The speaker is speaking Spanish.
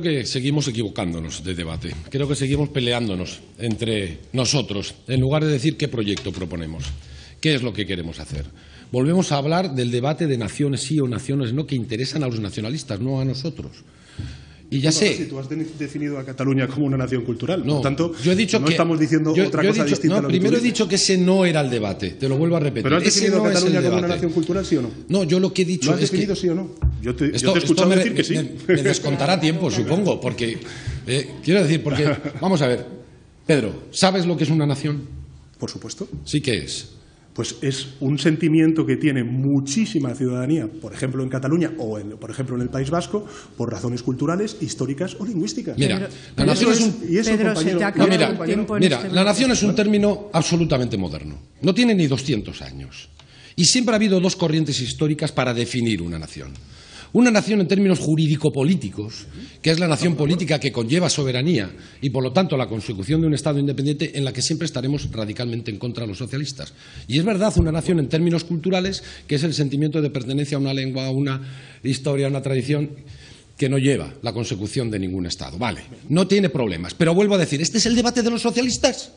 que seguimos equivocándonos de debate. Creo que seguimos peleándonos entre nosotros, en lugar de decir qué proyecto proponemos, qué es lo que queremos hacer. Volvemos a hablar del debate de naciones sí o naciones no que interesan a los nacionalistas, no a nosotros. Y ya sé. Si tú has definido a Cataluña como una nación cultural. No, tanto, yo he dicho no que, estamos diciendo otra cosa distinta. a lo primero que primero he dicho que ese no era el debate, te lo vuelvo a repetir. ¿Pero has definido a Cataluña como una nación cultural, sí o no? No, yo lo que he dicho has es definido que, sí o no? Yo te, he decir que sí. Me, descontará tiempo, supongo, porque. Eh, quiero decir, porque. Vamos a ver. Pedro, ¿sabes lo que es una nación? Por supuesto. Sí que es pues es un sentimiento que tiene muchísima ciudadanía, por ejemplo en Cataluña o en, por ejemplo en el País Vasco, por razones culturales, históricas o lingüísticas. Mira, la nación es, un la nación es un término absolutamente moderno. No tiene ni 200 años. Y siempre ha habido dos corrientes históricas para definir una nación. Una nación en términos jurídico-políticos, que es la nación política que conlleva soberanía y, por lo tanto, la consecución de un Estado independiente en la que siempre estaremos radicalmente en contra de los socialistas. Y es verdad, una nación en términos culturales, que es el sentimiento de pertenencia a una lengua, a una historia, a una tradición que no lleva la consecución de ningún Estado. Vale, no tiene problemas. Pero vuelvo a decir, ¿este es el debate de los socialistas?